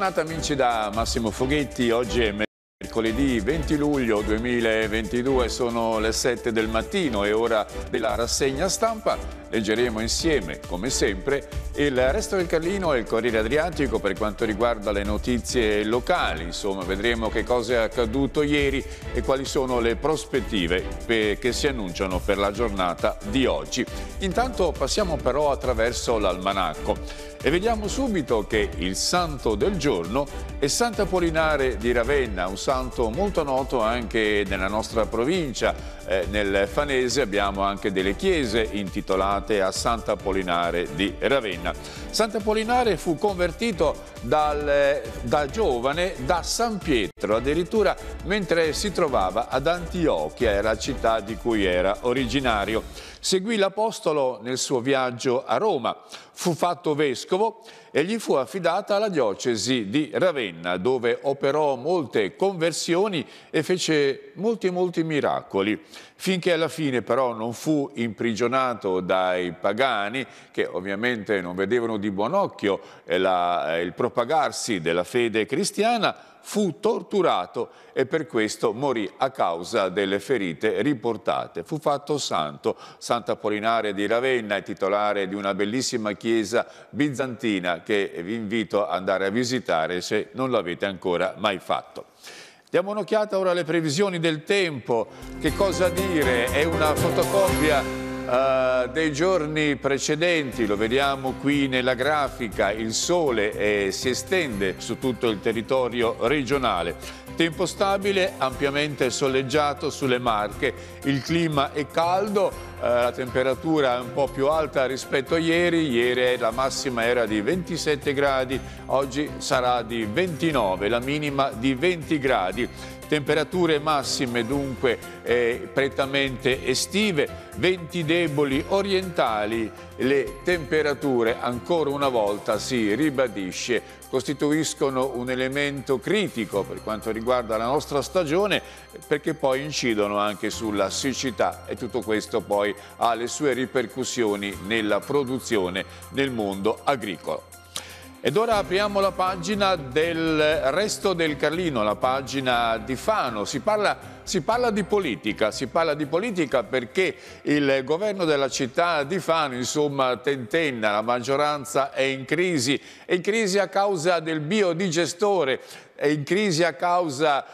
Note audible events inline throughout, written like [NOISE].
Bentornati amici da Massimo Foghetti, oggi è mercoledì 20 luglio 2022, sono le 7 del mattino e ora della rassegna stampa. Leggeremo insieme, come sempre, il resto del Carlino e il Corriere Adriatico per quanto riguarda le notizie locali. Insomma, vedremo che cosa è accaduto ieri e quali sono le prospettive che si annunciano per la giornata di oggi. Intanto passiamo però attraverso l'almanacco e vediamo subito che il santo del giorno è Sant'Apollinare di Ravenna, un santo molto noto anche nella nostra provincia. Eh, nel Fanese abbiamo anche delle chiese intitolate destinate a Sant'Apollinare di Ravenna. Sant'Apollinare fu convertito dal, da giovane da San Pietro, addirittura mentre si trovava ad Antiochia, era la città di cui era originario. Seguì l'Apostolo nel suo viaggio a Roma, fu fatto vescovo e gli fu affidata la diocesi di Ravenna, dove operò molte conversioni e fece molti molti miracoli, finché alla fine però non fu imprigionato dai pagani, che ovviamente non vedevano di buon occhio la, il propagarsi della fede cristiana, fu torturato e per questo morì a causa delle ferite riportate. Fu fatto santo. Sant'Apollinare di Ravenna è titolare di una bellissima chiesa bizantina che vi invito ad andare a visitare se non l'avete ancora mai fatto. Diamo un'occhiata ora alle previsioni del tempo. Che cosa dire? È una fotocopia uh, dei giorni precedenti, lo vediamo qui nella grafica, il sole eh, si estende su tutto il territorio regionale. Tempo stabile, ampiamente soleggiato sulle Marche, il clima è caldo, uh, la temperatura è un po' più alta rispetto a ieri, ieri la massima era di 27 gradi, oggi sarà di 29, la minima di 20 gradi. Temperature massime dunque eh, prettamente estive, venti deboli orientali, le temperature ancora una volta si ribadisce costituiscono un elemento critico per quanto riguarda la nostra stagione perché poi incidono anche sulla siccità e tutto questo poi ha le sue ripercussioni nella produzione nel mondo agricolo. Ed ora apriamo la pagina del resto del Carlino, la pagina di Fano. Si parla, si parla, di politica, si parla di politica perché il governo della città di Fano, insomma, tentenna, la maggioranza è in crisi, è in crisi a causa del biodigestore è in crisi a causa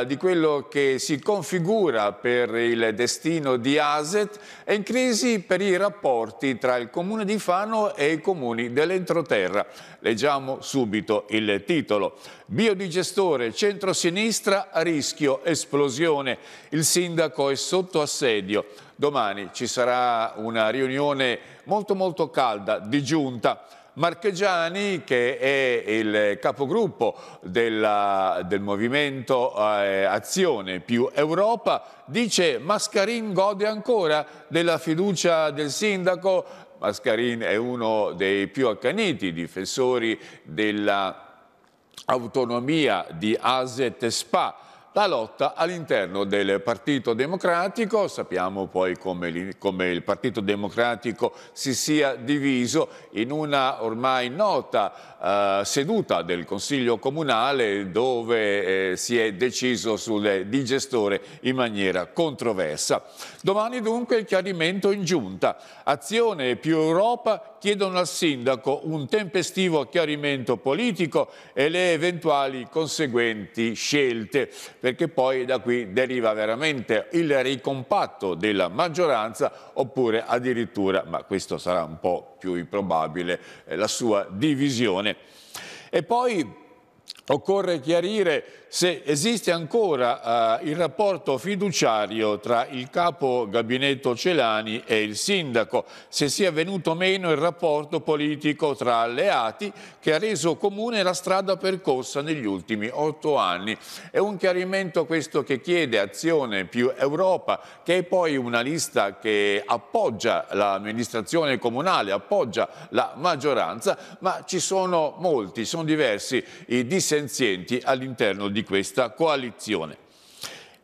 uh, di quello che si configura per il destino di Aset, è in crisi per i rapporti tra il comune di Fano e i comuni dell'entroterra. Leggiamo subito il titolo. Biodigestore, centro-sinistra a rischio, esplosione. Il sindaco è sotto assedio. Domani ci sarà una riunione molto molto calda di giunta Marchegiani che è il capogruppo della, del movimento eh, Azione più Europa dice Mascarin gode ancora della fiducia del sindaco Mascarin è uno dei più accaniti difensori dell'autonomia di Aset Spa la lotta all'interno del Partito Democratico. Sappiamo poi come, come il Partito Democratico si sia diviso in una ormai nota eh, seduta del Consiglio Comunale dove eh, si è deciso sul digestore in maniera controversa. Domani dunque il chiarimento in giunta. Azione più Europa chiedono al sindaco un tempestivo chiarimento politico e le eventuali conseguenti scelte, perché poi da qui deriva veramente il ricompatto della maggioranza oppure addirittura, ma questo sarà un po' più improbabile, eh, la sua divisione. E poi Occorre chiarire se esiste ancora eh, il rapporto fiduciario tra il capo gabinetto Celani e il sindaco, se sia venuto meno il rapporto politico tra alleati che ha reso comune la strada percorsa negli ultimi otto anni. È un chiarimento questo che chiede azione più Europa, che è poi una lista che appoggia l'amministrazione comunale, appoggia la maggioranza, ma ci sono molti, sono diversi i dissensi senzienti all'interno di questa coalizione.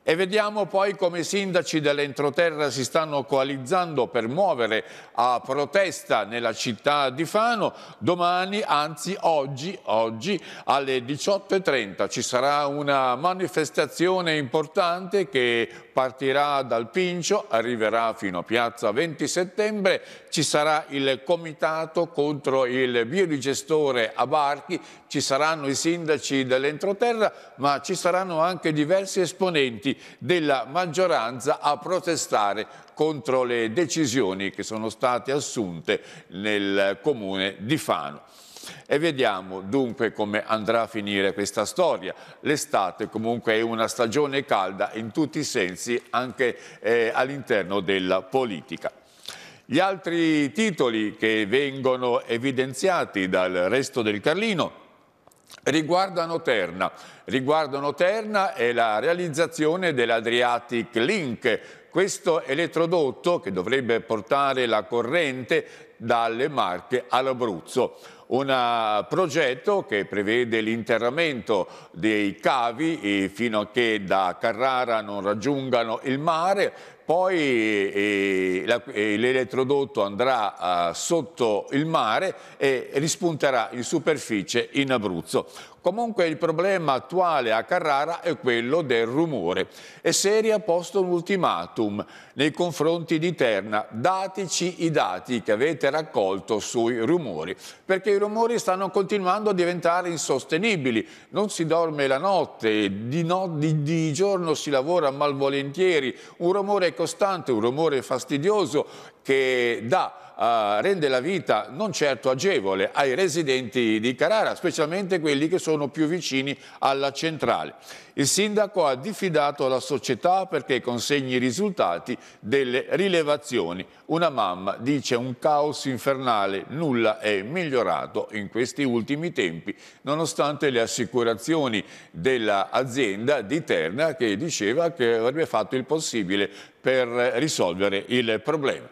E vediamo poi come i sindaci dell'entroterra si stanno coalizzando per muovere a protesta nella città di Fano. Domani, anzi oggi, oggi alle 18.30 ci sarà una manifestazione importante che partirà dal Pincio, arriverà fino a Piazza 20 settembre, ci sarà il comitato contro il biodigestore a Barchi, ci saranno i sindaci dell'entroterra, ma ci saranno anche diversi esponenti della maggioranza a protestare contro le decisioni che sono state assunte nel comune di Fano. E vediamo dunque come andrà a finire questa storia. L'estate comunque è una stagione calda in tutti i sensi, anche eh, all'interno della politica. Gli altri titoli che vengono evidenziati dal resto del Carlino riguardano Terna. Riguardano Terna e la realizzazione dell'Adriatic Link, questo elettrodotto che dovrebbe portare la corrente dalle Marche all'Abruzzo un eh, progetto che prevede l'interramento dei cavi eh, fino a che da Carrara non raggiungano il mare, poi eh, l'elettrodotto andrà sotto il mare e rispunterà in superficie in Abruzzo. Comunque il problema attuale a Carrara è quello del rumore e Seri ha posto un ultimatum nei confronti di Terna. Dateci i dati che avete raccolto sui rumori, perché i rumori stanno continuando a diventare insostenibili. Non si dorme la notte, di, no, di, di giorno si lavora malvolentieri. Un rumore costante, un rumore fastidioso che dà eh, rende la vita non certo agevole ai residenti di Carrara, specialmente quelli che sono più vicini alla centrale. Il sindaco ha diffidato la società perché consegni i risultati delle rilevazioni. Una mamma dice un caos infernale, nulla è migliorato in questi ultimi tempi, nonostante le assicurazioni dell'azienda di Terna che diceva che avrebbe fatto il possibile per risolvere il problema.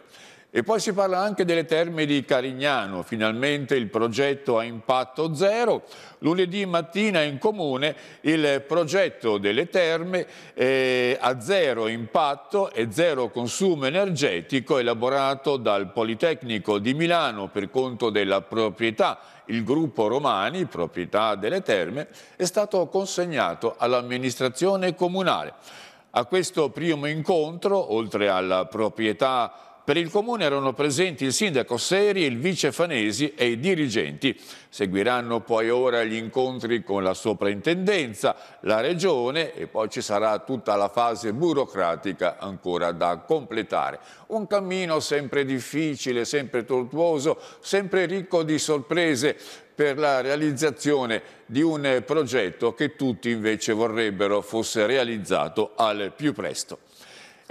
E poi si parla anche delle terme di Carignano, finalmente il progetto a impatto zero. Lunedì mattina in comune il progetto delle terme eh, a zero impatto e zero consumo energetico elaborato dal Politecnico di Milano per conto della proprietà il gruppo Romani, proprietà delle terme, è stato consegnato all'amministrazione comunale. A questo primo incontro, oltre alla proprietà per il comune erano presenti il sindaco Seri, il vice Fanesi e i dirigenti. Seguiranno poi ora gli incontri con la soprintendenza, la regione e poi ci sarà tutta la fase burocratica ancora da completare. Un cammino sempre difficile, sempre tortuoso, sempre ricco di sorprese per la realizzazione di un progetto che tutti invece vorrebbero fosse realizzato al più presto.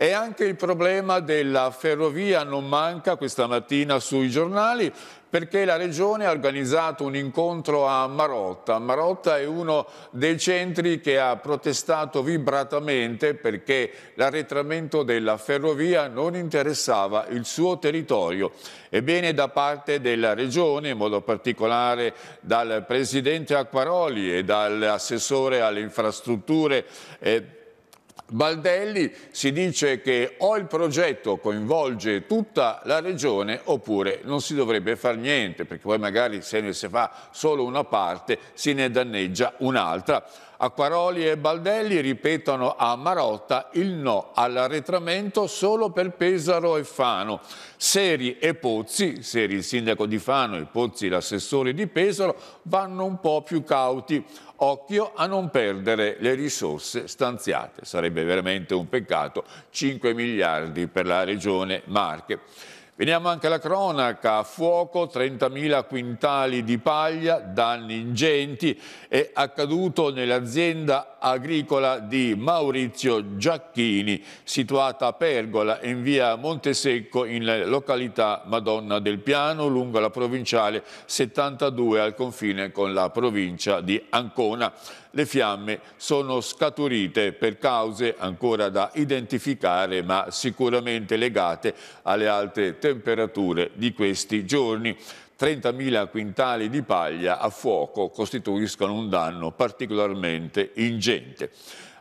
E anche il problema della ferrovia non manca questa mattina sui giornali perché la Regione ha organizzato un incontro a Marotta. Marotta è uno dei centri che ha protestato vibratamente perché l'arretramento della ferrovia non interessava il suo territorio. Ebbene, da parte della Regione, in modo particolare dal Presidente Acquaroli e dall'assessore alle infrastrutture, eh, Baldelli si dice che o il progetto coinvolge tutta la regione oppure non si dovrebbe fare niente perché poi magari se ne si fa solo una parte si ne danneggia un'altra. Acquaroli e Baldelli ripetono a Marotta il no all'arretramento solo per Pesaro e Fano. Seri e Pozzi, Seri il sindaco di Fano e Pozzi l'assessore di Pesaro, vanno un po' più cauti. Occhio a non perdere le risorse stanziate, sarebbe veramente un peccato, 5 miliardi per la regione Marche. Veniamo anche alla cronaca, a fuoco 30.000 quintali di paglia, danni ingenti, è accaduto nell'azienda agricola di Maurizio Giacchini, situata a Pergola in via Montesecco in località Madonna del Piano, lungo la provinciale 72 al confine con la provincia di Ancona. Le fiamme sono scaturite per cause ancora da identificare ma sicuramente legate alle alte temperature di questi giorni. 30.000 quintali di paglia a fuoco costituiscono un danno particolarmente ingente.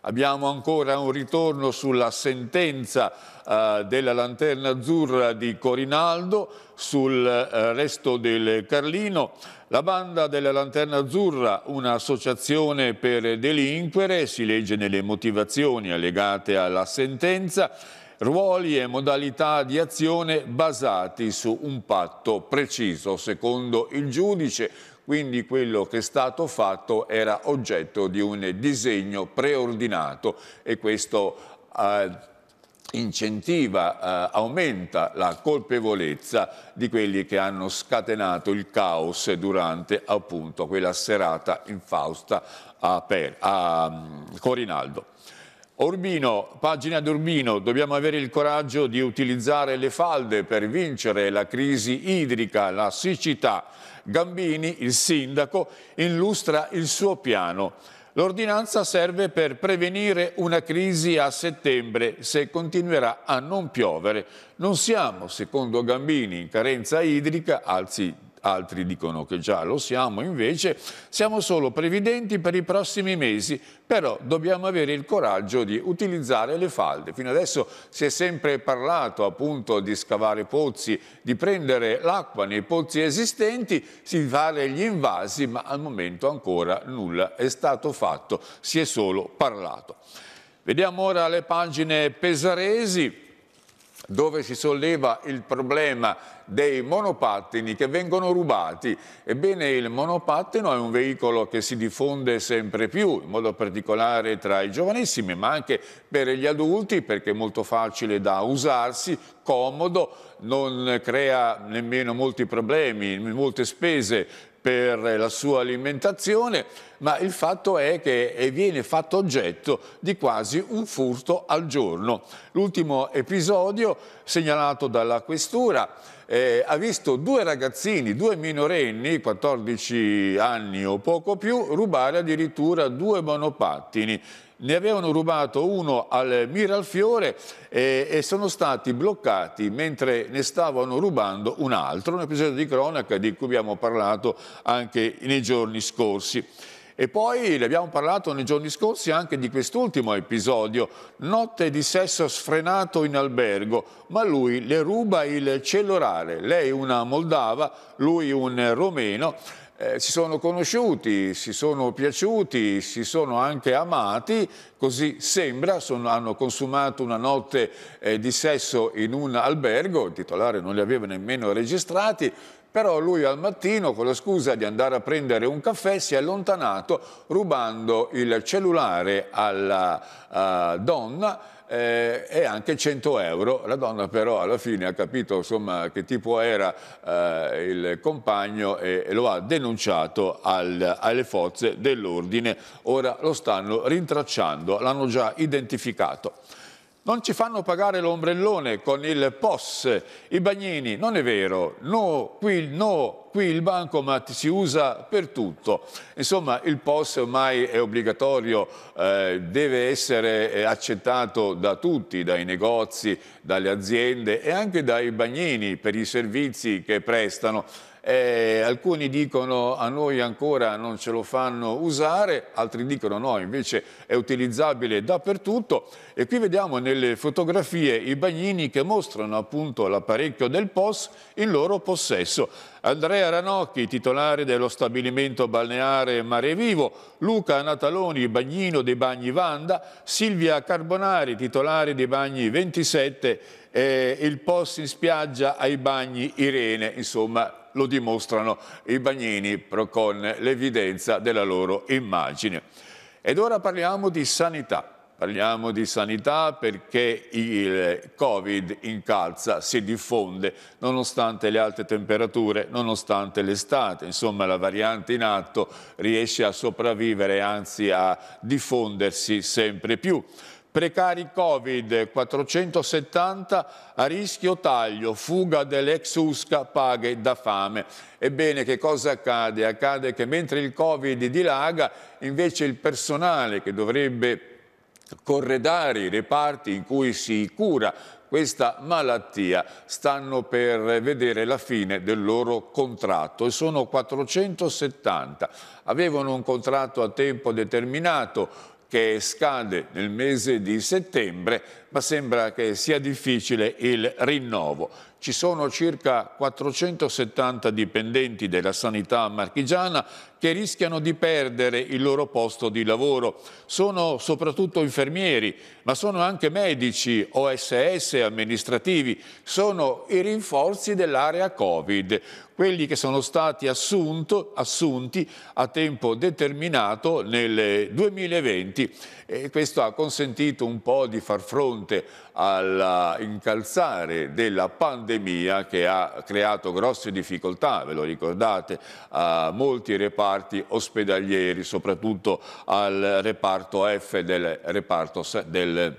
Abbiamo ancora un ritorno sulla sentenza eh, della Lanterna Azzurra di Corinaldo, sul eh, resto del Carlino. La banda della Lanterna Azzurra, un'associazione per delinquere, si legge nelle motivazioni allegate alla sentenza, ruoli e modalità di azione basati su un patto preciso. Secondo il giudice, quindi quello che è stato fatto era oggetto di un disegno preordinato e questo eh, incentiva, eh, aumenta la colpevolezza di quelli che hanno scatenato il caos durante appunto quella serata infausta a, per, a mm, Corinaldo. Urbino, pagina d'Urbino, dobbiamo avere il coraggio di utilizzare le falde per vincere la crisi idrica, la siccità. Gambini, il sindaco, illustra il suo piano. L'ordinanza serve per prevenire una crisi a settembre se continuerà a non piovere. Non siamo, secondo Gambini, in carenza idrica, anzi altri dicono che già lo siamo, invece siamo solo previdenti per i prossimi mesi, però dobbiamo avere il coraggio di utilizzare le falde. Fino adesso si è sempre parlato appunto di scavare pozzi, di prendere l'acqua nei pozzi esistenti, si fare gli invasi, ma al momento ancora nulla è stato fatto, si è solo parlato. Vediamo ora le pagine pesaresi dove si solleva il problema dei monopattini che vengono rubati. Ebbene il monopattino è un veicolo che si diffonde sempre più, in modo particolare tra i giovanissimi, ma anche per gli adulti perché è molto facile da usarsi, comodo, non crea nemmeno molti problemi, molte spese per la sua alimentazione, ma il fatto è che viene fatto oggetto di quasi un furto al giorno. L'ultimo episodio segnalato dalla questura eh, ha visto due ragazzini, due minorenni, 14 anni o poco più, rubare addirittura due monopattini ne avevano rubato uno al Miralfiore e, e sono stati bloccati mentre ne stavano rubando un altro, un episodio di cronaca di cui abbiamo parlato anche nei giorni scorsi. E poi ne abbiamo parlato nei giorni scorsi anche di quest'ultimo episodio, notte di sesso sfrenato in albergo, ma lui le ruba il cellulare, lei una moldava, lui un romeno, eh, si sono conosciuti, si sono piaciuti, si sono anche amati, così sembra, sono, hanno consumato una notte eh, di sesso in un albergo, il titolare non li aveva nemmeno registrati, però lui al mattino con la scusa di andare a prendere un caffè si è allontanato rubando il cellulare alla uh, donna eh, e anche 100 euro. La donna però alla fine ha capito insomma, che tipo era eh, il compagno e, e, lo ha denunciato al, alle forze dell'ordine. Ora lo stanno rintracciando, l'hanno già identificato. Non ci fanno pagare l'ombrellone con il POS, i bagnini, non è vero, no, qui no, qui il bancomat si usa per tutto. Insomma, il POS ormai è obbligatorio, eh, deve essere eh, accettato da tutti, dai negozi, dalle aziende e anche dai bagnini per i servizi che prestano. Eh, alcuni dicono a noi ancora non ce lo fanno usare, altri dicono no, invece è utilizzabile dappertutto. E qui vediamo nelle fotografie i bagnini che mostrano appunto l'apparecchio del POS in loro possesso. Andrea Ranocchi, titolare dello stabilimento balneare Mare Vivo, Luca Nataloni, bagnino dei bagni Vanda, Silvia Carbonari, titolare dei bagni 27 eh, il POS in spiaggia ai bagni Irene, insomma lo dimostrano i bagnini, con l'evidenza della loro immagine. Ed ora parliamo di sanità. Parliamo di sanità perché il Covid incalza, si diffonde nonostante le alte temperature, nonostante l'estate, insomma la variante in atto riesce a sopravvivere, anzi a diffondersi sempre più. Precari Covid, 470 a rischio taglio, fuga dell'ex USCA paghe da fame. Ebbene, che cosa accade? Accade che mentre il Covid dilaga, invece il personale che dovrebbe corredare i reparti in cui si cura questa malattia stanno per vedere la fine del loro contratto e sono 470. Avevano un contratto a tempo determinato, che scade nel mese di settembre ma sembra che sia difficile il rinnovo. Ci sono circa 470 dipendenti della sanità marchigiana che rischiano di perdere il loro posto di lavoro. Sono soprattutto infermieri, ma sono anche medici, OSS, amministrativi. Sono i rinforzi dell'area Covid, quelli che sono stati assunto, assunti a tempo determinato nel 2020. E questo ha consentito un po' di far fronte fronte all'incalzare eh, della pandemia che ha creato grosse difficoltà, ve lo ricordate, a molti reparti ospedalieri, soprattutto al reparto F del reparto del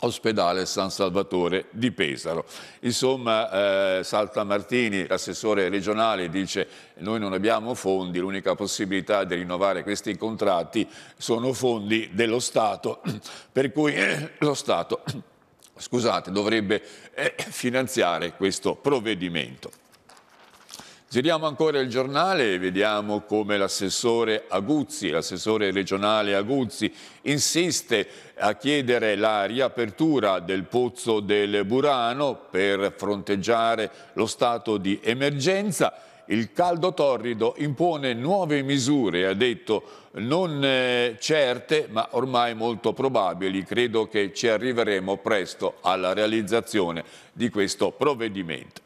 ospedale San Salvatore di Pesaro. Insomma, eh, Salta Martini, l'assessore regionale, dice noi non abbiamo fondi, l'unica possibilità di rinnovare questi contratti sono fondi dello Stato, [CLEARS THROAT] per cui eh, lo Stato [CLEARS THROAT] scusate, dovrebbe eh, finanziare questo provvedimento. Giriamo ancora il giornale e vediamo come l'assessore Aguzzi, l'assessore regionale Aguzzi, insiste a chiedere la riapertura del pozzo del Burano per fronteggiare lo stato di emergenza. Il caldo torrido impone nuove misure, ha detto, non eh, certe ma ormai molto probabili. Credo che ci arriveremo presto alla realizzazione di questo provvedimento.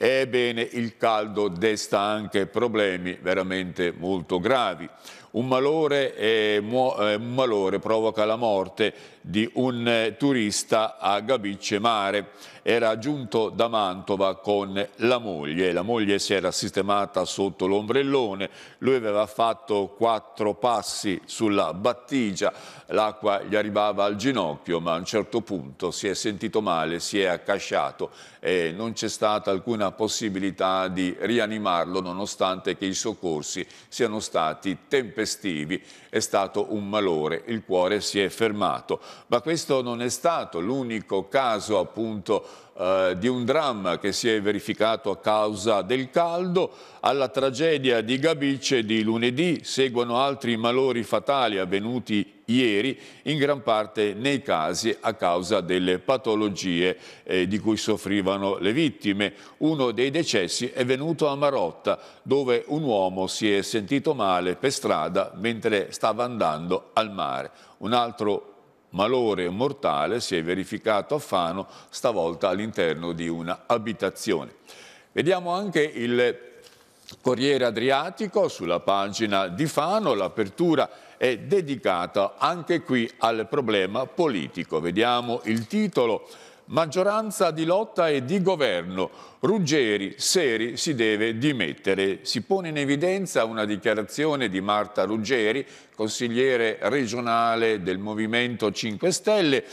Ebbene, il caldo desta anche problemi veramente molto gravi. Un malore, eh, un malore provoca la morte di un eh, turista a Gabicce Mare era giunto da Mantova con la moglie. La moglie si era sistemata sotto l'ombrellone, lui aveva fatto quattro passi sulla battigia, l'acqua gli arrivava al ginocchio, ma a un certo punto si è sentito male, si è accasciato e non c'è stata alcuna possibilità di rianimarlo nonostante che i soccorsi siano stati tempestivi. È stato un malore, il cuore si è fermato. Ma questo non è stato l'unico caso appunto eh, di un dramma che si è verificato a causa del caldo, alla tragedia di Gabice di lunedì seguono altri malori fatali avvenuti ieri, in gran parte nei casi a causa delle patologie eh, di cui soffrivano le vittime. Uno dei decessi è venuto a Marotta, dove un uomo si è sentito male per strada mentre stava andando al mare. Un altro malore mortale si è verificato a Fano, stavolta all'interno di una abitazione. Vediamo anche il Corriere Adriatico sulla pagina di Fano, l'apertura è dedicata anche qui al problema politico. Vediamo il titolo Maggioranza di lotta e di governo. Ruggeri, Seri si deve dimettere. Si pone in evidenza una dichiarazione di Marta Ruggeri, consigliere regionale del Movimento 5 Stelle,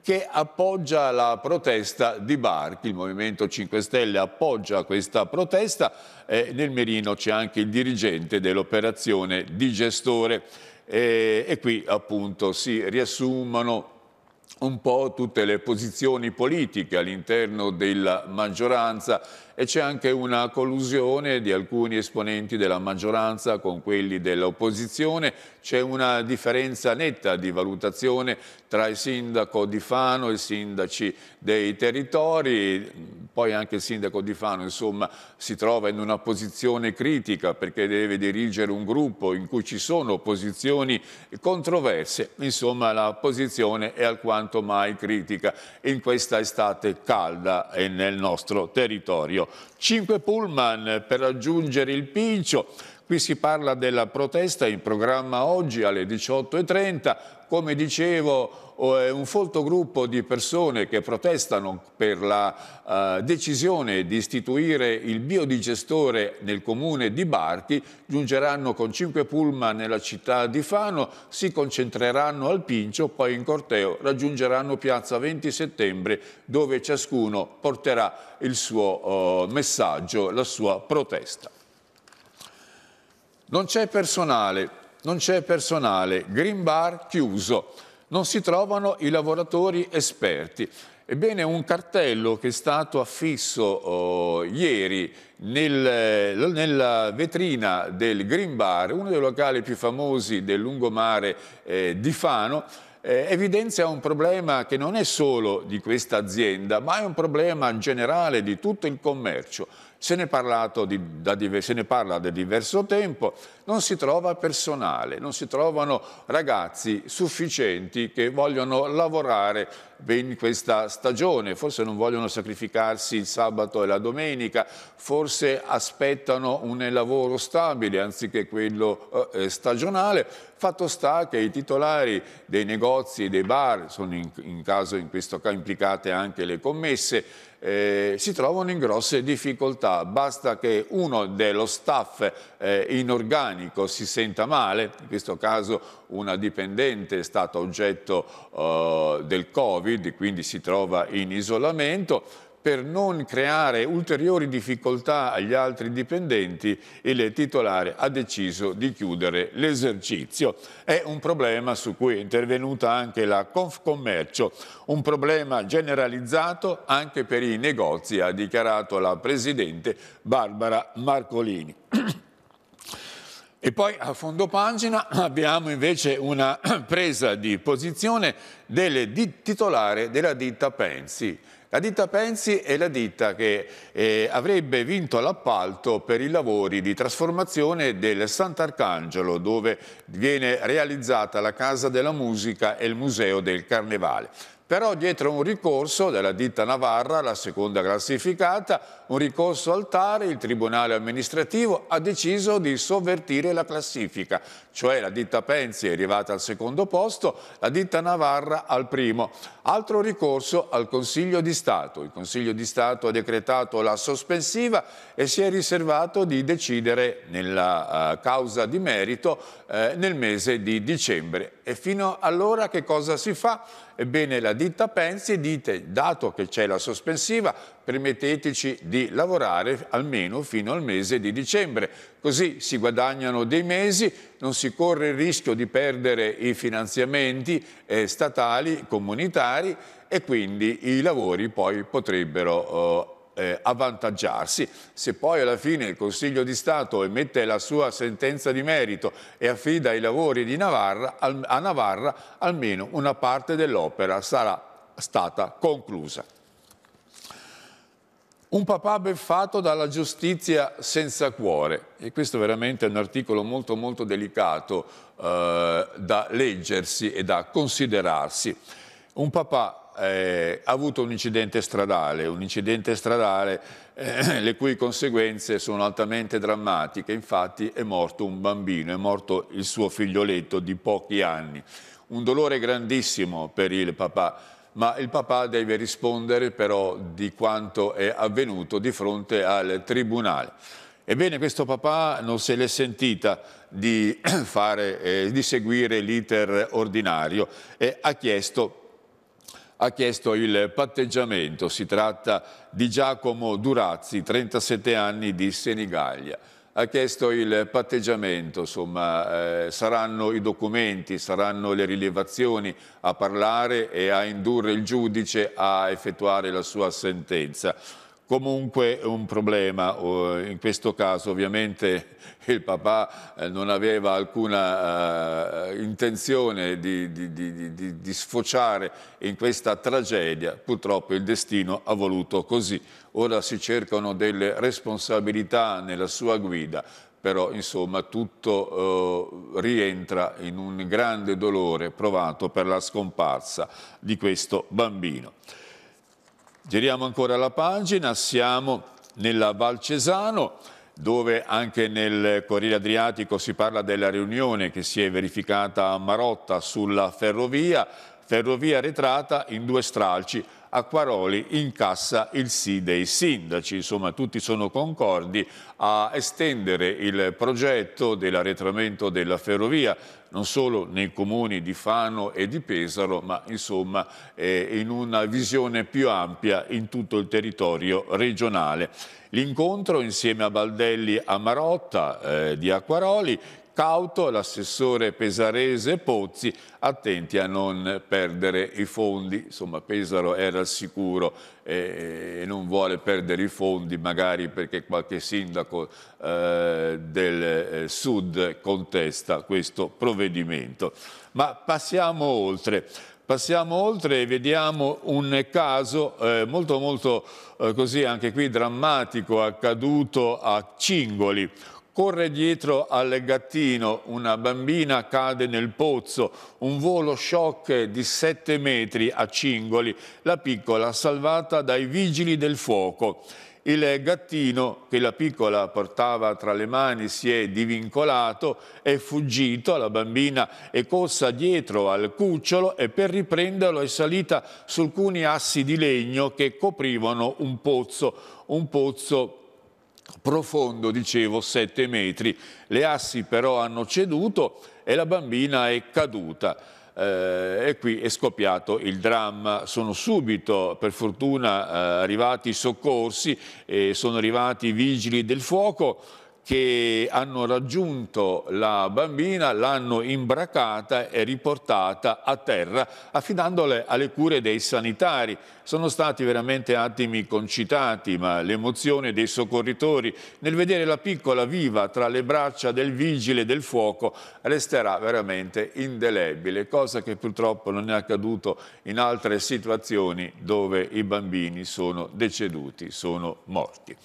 che appoggia la protesta di Barchi. Il Movimento 5 Stelle appoggia questa protesta. Eh, nel Merino c'è anche il dirigente dell'operazione di gestore. Eh, e qui appunto si riassumono un po' tutte le posizioni politiche all'interno della maggioranza e c'è anche una collusione di alcuni esponenti della maggioranza con quelli dell'opposizione, c'è una differenza netta di valutazione tra il sindaco di Fano e i sindaci dei territori, poi anche il sindaco di Fano insomma, si trova in una posizione critica perché deve dirigere un gruppo in cui ci sono posizioni controverse, insomma la posizione è alquanto mai critica in questa estate calda e nel nostro territorio. 5 pullman per raggiungere il Pincio, Qui si parla della protesta in programma oggi alle 18.30, come dicevo un folto gruppo di persone che protestano per la uh, decisione di istituire il biodigestore nel comune di Barchi, giungeranno con cinque pullman nella città di Fano, si concentreranno al Pincio, poi in corteo raggiungeranno piazza 20 settembre dove ciascuno porterà il suo uh, messaggio, la sua protesta. Non c'è personale, non c'è personale, Green Bar chiuso non si trovano i lavoratori esperti. Ebbene, un cartello che è stato affisso oh, ieri nel, nella vetrina del Green Bar, uno dei locali più famosi del lungomare eh, di Fano, eh, evidenzia un problema che non è solo di questa azienda, ma è un problema generale di tutto il commercio. Se ne, di, da, se ne, parla da diverso tempo, non si trova personale, non si trovano ragazzi sufficienti che vogliono lavorare in questa stagione, forse non vogliono sacrificarsi il sabato e la domenica, forse aspettano un lavoro stabile anziché quello eh, eh stagionale, fatto sta che i titolari dei negozi e dei bar, sono in, in caso in questo caso implicate anche le commesse, eh, si trovano in grosse difficoltà. Basta che uno dello staff eh, inorganico si senta male, in questo caso una dipendente è stata oggetto eh, del Covid, quindi si trova in isolamento, per non creare ulteriori difficoltà agli altri dipendenti, il titolare ha deciso di chiudere l'esercizio. È un problema su cui è intervenuta anche la Confcommercio, un problema generalizzato anche per i negozi, ha dichiarato la Presidente Barbara Marcolini. E poi a fondo pagina abbiamo invece una [CLEARS THROAT] presa di posizione del titolare della ditta Pensi. La ditta Pensi è la ditta che eh, avrebbe vinto l'appalto per i lavori di trasformazione del Sant'Arcangelo dove viene realizzata la Casa della Musica e il Museo del Carnevale però dietro un ricorso della ditta Navarra, la seconda classificata, un ricorso al TAR, il Tribunale amministrativo ha deciso di sovvertire la classifica, cioè la ditta Penzi è arrivata al secondo posto, la ditta Navarra al primo. Altro ricorso al Consiglio di Stato. Il Consiglio di Stato ha decretato la sospensiva e si è riservato di decidere nella uh, causa di merito uh, nel mese di dicembre. E fino allora che cosa si fa? ebbene la ditta pensi dite, dato che c'è la sospensiva, permetteteci di lavorare almeno fino al mese di dicembre. Così si guadagnano dei mesi, non si corre il rischio di perdere i finanziamenti eh, statali, comunitari e quindi i lavori poi potrebbero eh, eh, avvantaggiarsi. Se poi alla fine il Consiglio di Stato emette la sua sentenza di merito e affida i lavori di Navarra, al, a Navarra, almeno una parte dell'opera sarà stata conclusa. Un papà beffato dalla giustizia senza cuore, e questo veramente è un articolo molto molto delicato eh, da leggersi e da considerarsi. Un papà eh, ha avuto un incidente stradale, un incidente stradale eh, le cui conseguenze sono altamente drammatiche, infatti è morto un bambino, è morto il suo figlioletto di pochi anni. Un dolore grandissimo per il papà, ma il papà deve rispondere però di quanto è avvenuto di fronte al tribunale. Ebbene, questo papà non se l'è sentita di, [CLEARS THROAT] fare, eh, di seguire l'iter ordinario e ha chiesto ha chiesto il patteggiamento. Si tratta di Giacomo Durazzi, 37 anni di Senigallia. Ha chiesto il patteggiamento, insomma, eh, saranno i documenti, saranno le rilevazioni a parlare e a indurre il giudice a effettuare la sua sentenza comunque un problema. In questo caso ovviamente [LAUGHS] il papà eh, non aveva alcuna uh, intenzione di, di, di, di, sfociare in questa tragedia, purtroppo il destino ha voluto così. Ora si cercano delle responsabilità nella sua guida, però insomma tutto uh, rientra in un grande dolore provato per la scomparsa di questo bambino. Giriamo ancora la pagina, siamo nella Valcesano, dove anche nel Corriere Adriatico si parla della riunione che si è verificata a Marotta sulla ferrovia, ferrovia retrata in due stralci, Acquaroli incassa il sì dei sindaci, insomma tutti sono concordi a estendere il progetto dell'arretramento della ferrovia non solo nei comuni di Fano e di Pesaro, ma insomma eh, in una visione più ampia in tutto il territorio regionale. L'incontro insieme a Baldelli Amarotta eh, di Acquaroli cauto, l'assessore pesarese Pozzi, attenti a non perdere i fondi, insomma Pesaro era al sicuro e, e non vuole perdere i fondi magari perché qualche sindaco eh, del eh, sud contesta questo provvedimento. Ma passiamo oltre. Passiamo oltre e vediamo un caso eh, molto molto eh, così anche qui drammatico accaduto a Cingoli. Corre dietro al gattino, una bambina cade nel pozzo, un volo shock di 7 metri a Cingoli, la piccola salvata dai vigili del fuoco. Il gattino che la piccola portava tra le mani si è divincolato, è fuggito, la bambina è corsa dietro al cucciolo e per riprenderlo è salita su alcuni assi di legno che coprivano un pozzo, un pozzo profondo, dicevo, 7 metri. Le assi però hanno ceduto e la bambina è caduta. Eh, e qui è scoppiato il dramma. Sono subito, per fortuna, eh, arrivati i soccorsi, e sono arrivati i vigili del fuoco che hanno raggiunto la bambina, l'hanno imbracata e riportata a terra, affidandole alle cure dei sanitari. Sono stati veramente attimi concitati, ma l'emozione dei soccorritori nel vedere la piccola viva tra le braccia del vigile del fuoco resterà veramente indelebile, cosa che purtroppo non è accaduto in altre situazioni dove i bambini sono deceduti, sono morti.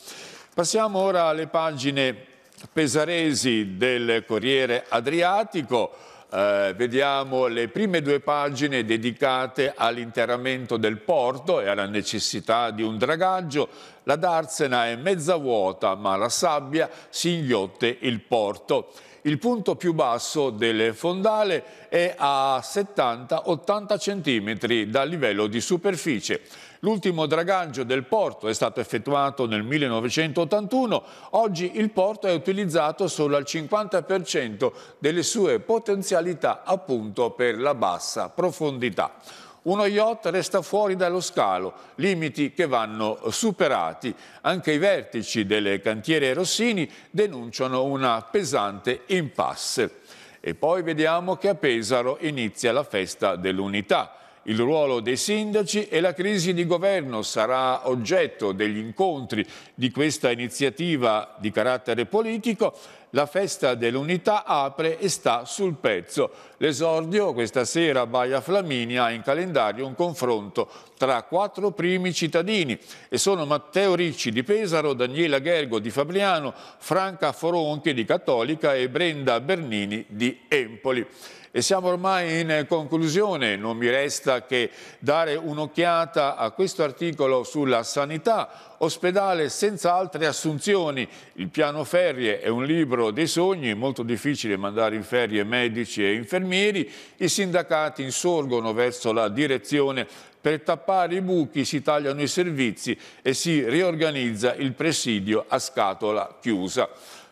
Passiamo ora alle pagine Pesaresi del Corriere Adriatico, eh, vediamo le prime due pagine dedicate all'interramento del porto e alla necessità di un dragaggio. La darsena è mezza vuota, ma la sabbia si inghiotte il porto. Il punto più basso del fondale è a 70-80 cm dal livello di superficie. L'ultimo dragaggio del porto è stato effettuato nel 1981, oggi il porto è utilizzato solo al 50% delle sue potenzialità appunto per la bassa profondità. Uno yacht resta fuori dallo scalo, limiti che vanno superati. Anche i vertici delle cantiere Rossini denunciano una pesante impasse. E poi vediamo che a Pesaro inizia la festa dell'unità il ruolo dei sindaci e la crisi di governo sarà oggetto degli incontri di questa iniziativa di carattere politico. La festa dell'unità apre e sta sul pezzo. L'esordio questa sera a Baia Flaminia ha in calendario un confronto tra quattro primi cittadini e sono Matteo Ricci di Pesaro, Daniela Gergo di Fabriano, Franca Foronchi di Cattolica e Brenda Bernini di Empoli. E siamo ormai in conclusione, non mi resta che dare un'occhiata a questo articolo sulla sanità, ospedale senza altre assunzioni, il piano ferie è un libro dei sogni, molto difficile mandare in ferie medici e infermieri, infermieri, i sindacati insorgono verso la direzione per tappare i buchi si tagliano i servizi e si riorganizza il presidio a scatola chiusa.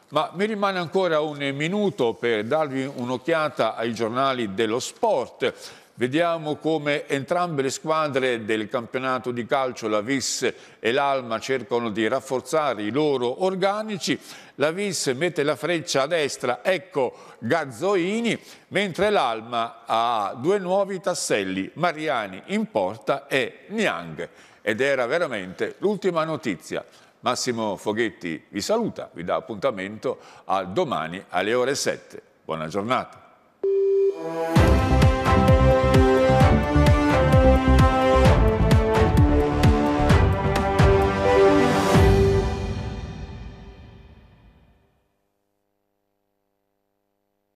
Ma mi rimane ancora un minuto per darvi un'occhiata ai giornali dello sport. Vediamo come entrambe le squadre del campionato di calcio, la Vis e l'Alma, cercano di rafforzare i loro organici. La Vis mette la freccia a destra, ecco Gazzoini, mentre l'Alma ha due nuovi tasselli, Mariani in porta e Niang. Ed era veramente l'ultima notizia. Massimo Foghetti vi saluta, vi dà appuntamento a domani alle ore 7. Buona giornata.